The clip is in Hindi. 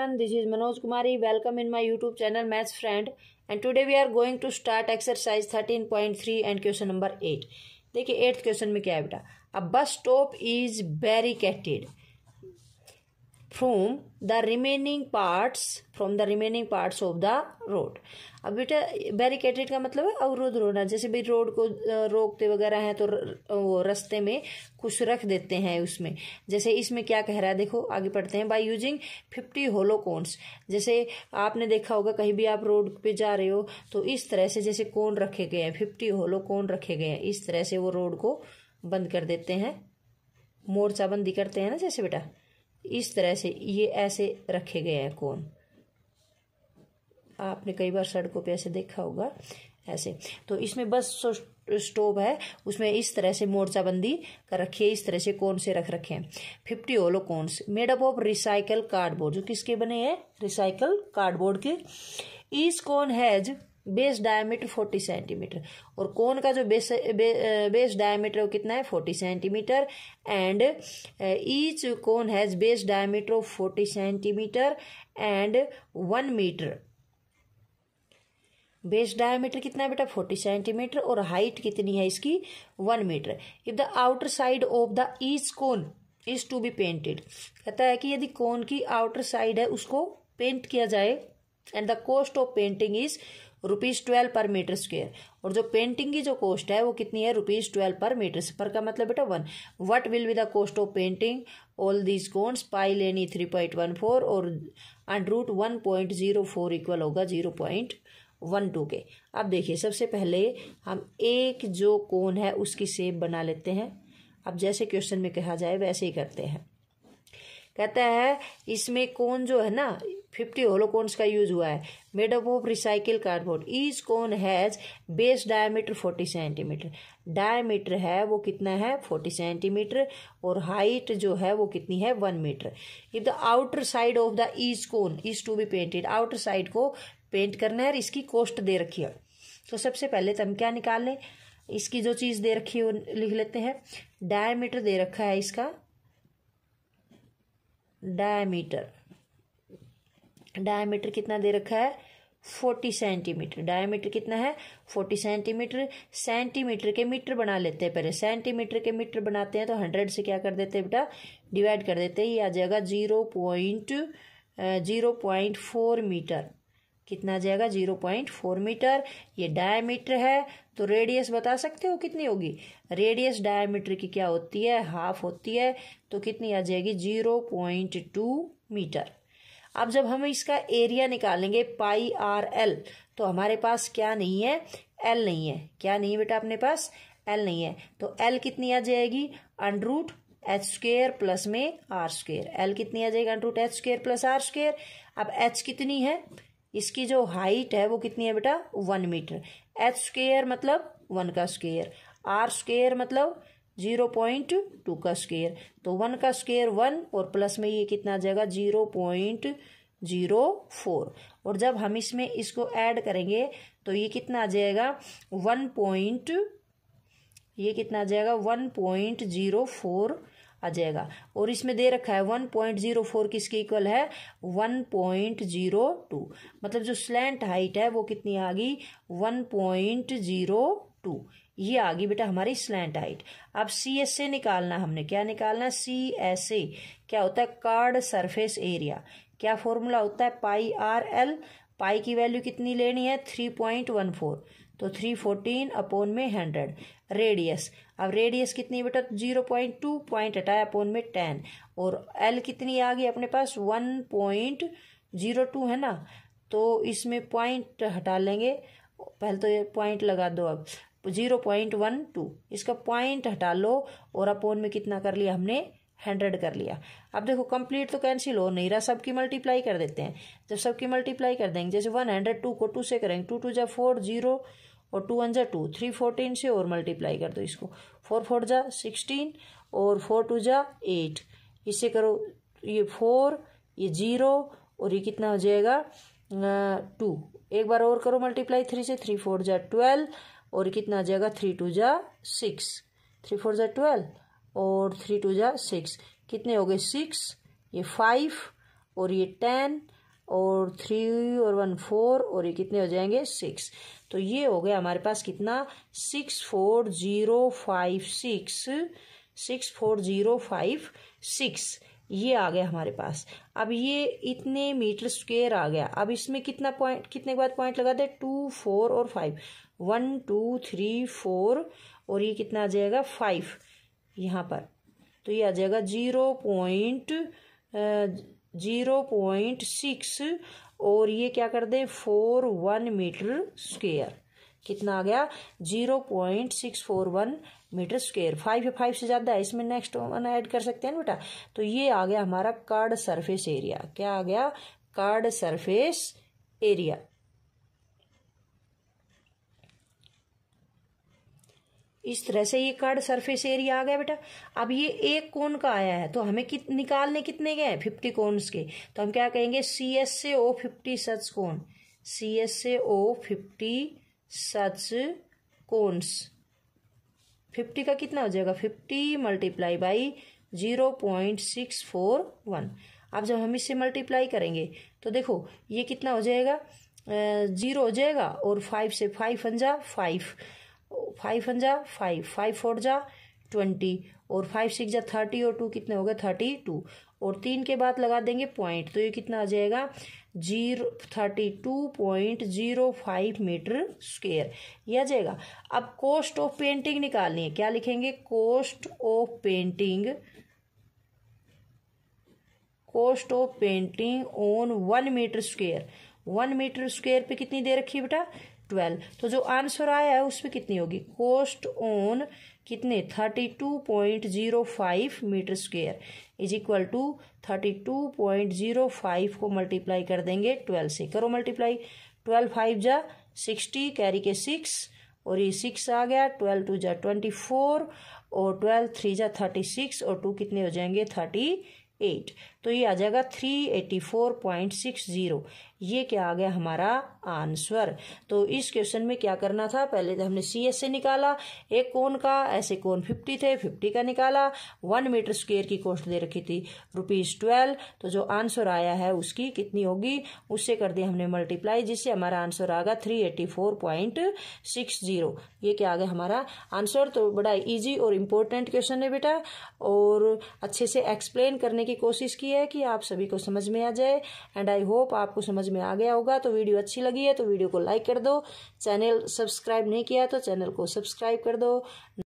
everyone this is Manoj Kumari welcome in my YouTube channel maths friend and today we are going to start exercise thirteen point three and question number eight देखिए एट्थ क्वेश्चन में क्या है बेटा a bus stop is barricaded from the remaining parts from the remaining parts of the road अब बेटा बैरिकेटेड का मतलब है अवरोध रोना जैसे भी रोड को रोकते वगैरह हैं तो वो रस्ते में कुछ रख देते हैं उसमें जैसे इसमें क्या कह रहा है देखो आगे पढ़ते हैं बाय यूजिंग फिफ्टी होलोकोन्स जैसे आपने देखा होगा कहीं भी आप रोड पे जा रहे हो तो इस तरह से जैसे कोन रखे गए हैं फिफ्टी होलोकोन रखे गए हैं इस तरह से वो रोड को बंद कर देते हैं मोर्चाबंदी करते हैं ना जैसे बेटा इस तरह से ये ऐसे रखे गए हैं कौन आपने कई बार सड़कों पे ऐसे देखा होगा ऐसे तो इसमें बस स्टोव है उसमें इस तरह से मोर्चाबंदी कर रखी है इस तरह से कौन से रख रखे हैं fifty hollow cones made up of recycle cardboard जो किसके बने हैं रिसाइकल कार्डबोर्ड के इस cone has base diameter forty centimetre और कोन का जो बेस बे, बेस डायमीटर वो कितना है forty centimetre and each cone has base diameter of forty centimetre and one metre base diameter कितना है बेटा फोर्टी सेंटीमीटर और हाइट कितनी है इसकी one metre if the outer side of the each cone is to be painted कहता है कि यदि कोन की आउटर साइड है उसको पेंट किया जाए and the cost of painting is rupees twelve per metre square और जो पेंटिंग की जो कॉस्ट है वो कितनी है रुपीज़ ट्वेल्व पर मीटर पर का मतलब बेटा one what will be the cost of painting all these cones pi लेनी थ्री पॉइंट वन फोर और root one point zero four equal होगा जीरो पॉइंट वन टू के अब देखिए सबसे पहले हम एक जो कोन है उसकी सेप बना लेते हैं अब जैसे क्वेश्चन में कहा जाए वैसे ही करते हैं कहता है इसमें कौन जो है ना फिफ्टी होलोकोन्स का यूज हुआ है made up of recycle cardboard each cone has base diameter forty centimetre diameter है वो कितना है फोर्टी सेंटीमीटर और हाइट जो है वो कितनी है one metre if the outer side of the each cone is to be painted outer side को पेंट करना है और इसकी कॉस्ट दे रखी है तो सबसे पहले तो हम क्या निकाल लें इसकी जो चीज़ दे रखी है लिख लेते हैं डायमीटर दे रखा है इसका डायमीटर डायमीटर कितना दे रखा है फोर्टी सेंटीमीटर डायमीटर कितना है फोर्टी सेंटीमीटर सेंटीमीटर के मीटर बना लेते हैं पहले सेंटीमीटर के मीटर बनाते हैं तो हंड्रेड से क्या कर देते हैं बेटा डिवाइड कर देते हैं ये आ जाएगा zero point zero point four metre कितना आ जाएगा जीरो पॉइंट फोर मीटर ये डायमीटर है तो रेडियस बता सकते हो कितनी होगी रेडियस डायमीटर की क्या होती है हाफ होती है तो कितनी आ जाएगी जीरो पॉइंट टू मीटर अब जब हम इसका एरिया निकालेंगे पाई आर एल तो हमारे पास क्या नहीं है एल नहीं है क्या नहीं है बेटा अपने पास एल नहीं है तो एल कितनी आ जाएगी अंडरूट एच स्क्र प्लस में आर स्क्र एल कितनी आ जाएगी under root H square plus R square अब एच कितनी है इसकी जो हाइट है वो कितनी है बेटा वन मीटर एच स्केयर मतलब वन का स्केयर आर स्केयर मतलब जीरो पॉइंट टू का स्केयर तो वन का स्केयर वन और प्लस में ये कितना आ जाएगा जीरो पॉइंट जीरो फोर और जब हम इसमें इसको ऐड करेंगे तो ये कितना आ जाएगा वन पॉइंट ये कितना आ जाएगा वन पॉइंट जीरो फोर आ जाएगा और इसमें दे रखा है वन पॉइंट जीरो फोर किसके इक्वल है वन पॉइंट जीरो टू मतलब जो स्लैंट हाइट है वो कितनी आ गई वन पॉइंट जीरो टू ये आ गई बेटा हमारी स्लैंट हाइट अब सी एस ए निकालना हमने क्या निकालना सी एस ए क्या होता है कार्ड सरफेस एरिया क्या फॉर्मूला होता है पाई आर एल पाई की वैल्यू कितनी लेनी है थ्री पॉइंट वन फोर तो थ्री फोर्टीन अपोन में हंड्रेड रेडियस अब रेडियस कितनी बेटा जीरो पॉइंट टू पॉइंट हटाया अपोन में टेन और एल कितनी आ गई अपने पास वन पॉइंट जीरो टू है ना तो इसमें पॉइंट हटा लेंगे पहले तो ये पॉइंट लगा दो अब जीरो पॉइंट वन टू इसका पॉइंट हटा लो और अपोन में कितना कर लिया हमने हंड्रेड कर लिया अब देखो कंप्लीट तो कैंसिल हो नहीं रहा सबकी मल्टीप्लाई कर देते हैं जब सबकी मल्टीप्लाई कर देंगे जैसे वन हंड्रेड टू को टू से करेंगे टू टू जब फोर जीरो और टू वन जा टू थ्री फोर्टीन से और मल्टीप्लाई कर दो इसको फोर फोर जा सिक्सटीन और फोर टू जा एट इससे करो ये फोर ये जीरो और ये कितना हो जाएगा टू एक बार और करो मल्टीप्लाई थ्री से थ्री फोर जा ट्वेल्व और कितना आ जाएगा थ्री टू जा सिक्स थ्री फोर जा ट्वेल्व और थ्री टू जा सिक्स कितने हो गए सिक्स ये फाइव और ये टेन और थ्री और वन फोर और ये कितने हो जाएंगे सिक्स तो ये हो गया हमारे पास कितना six four zero five six six four zero five six ये आ गया हमारे पास अब ये इतने मीटर स्क्वेयर आ गया अब इसमें कितना पॉइंट कितने के बाद पॉइंट लगा दे टू फोर और five one two three four और ये कितना आ जाएगा फाइव यहाँ पर तो ये आ जाएगा zero point zero point six और ये क्या कर दें फोर वन मीटर स्क्वेयर कितना आ गया zero point six four one metre square five या फाइव से ज़्यादा है इसमें नेक्स्ट वन ऐड कर सकते हैं ना बेटा तो ये आ गया हमारा कार्ड सरफेस एरिया क्या आ गया कार्ड सरफेस एरिया इस तरह से ये कर्ड सरफेस एरिया आ गया बेटा अब ये एक कोन का आया है तो हमें कित निकालने कितने गए फिफ्टी कोन्स के तो हम क्या कहेंगे सी एस से ओ फिफ्टी सच कोन सी एस से ओ फिफ्टी सच कोन्स फिफ्टी का कितना हो जाएगा fifty multiply by zero point six four one अब जब हम इससे मल्टीप्लाई करेंगे तो देखो ये कितना हो जाएगा जीरो हो जाएगा और फाइव से फाइव फंजा फाइव फाइव जा फाइव फाइव फोर जा ट्वेंटी और फाइव सिक्स जा थर्टी और टू कितने हो गए थर्टी टू और तीन के बाद लगा देंगे पॉइंट तो ये कितना आ जाएगा zero thirty two point zero five metre square यह आ जाएगा अब कॉस्ट ऑफ पेंटिंग निकालनी है क्या लिखेंगे cost of painting cost of painting on one metre square one metre square पे कितनी दे रखी है बेटा ट्वेल्व तो जो आंसर आया है उसमें कितनी होगी कोस्ट ऑन कितने thirty two point zero five metre square is equal to thirty two point zero five को मल्टीप्लाई कर देंगे ट्वेल्व से करो मल्टीप्लाई ट्वेल्व फाइव जा सिक्सटी कैरी के सिक्स और ये सिक्स आ गया ट्वेल्व टू जा ट्वेंटी फोर और ट्वेल्व थ्री जा थर्टी सिक्स और टू कितने हो जाएंगे थर्टी एट तो ये आ जाएगा 384.60 ये क्या आ गया हमारा आंसर तो इस क्वेश्चन में क्या करना था पहले तो हमने सी एस से निकाला एक कोन का ऐसे कोन 50 थे 50 का निकाला वन मीटर स्क्वेयर की कॉस्ट दे रखी थी रुपीज़ ट्वेल्व तो जो आंसर आया है उसकी कितनी होगी उससे कर दिया हमने मल्टीप्लाई जिससे हमारा आंसर आ गया three eighty four point six zero ये क्या आ गया हमारा आंसर तो बड़ा ईजी और इम्पोर्टेंट क्वेश्चन है बेटा और अच्छे से एक्सप्लेन करने की कोशिश की की है कि आप सभी को समझ में आ जाए एंड आई होप आपको समझ में आ गया होगा तो वीडियो अच्छी लगी है तो वीडियो को लाइक कर दो चैनल सब्सक्राइब नहीं किया तो चैनल को सब्सक्राइब कर दो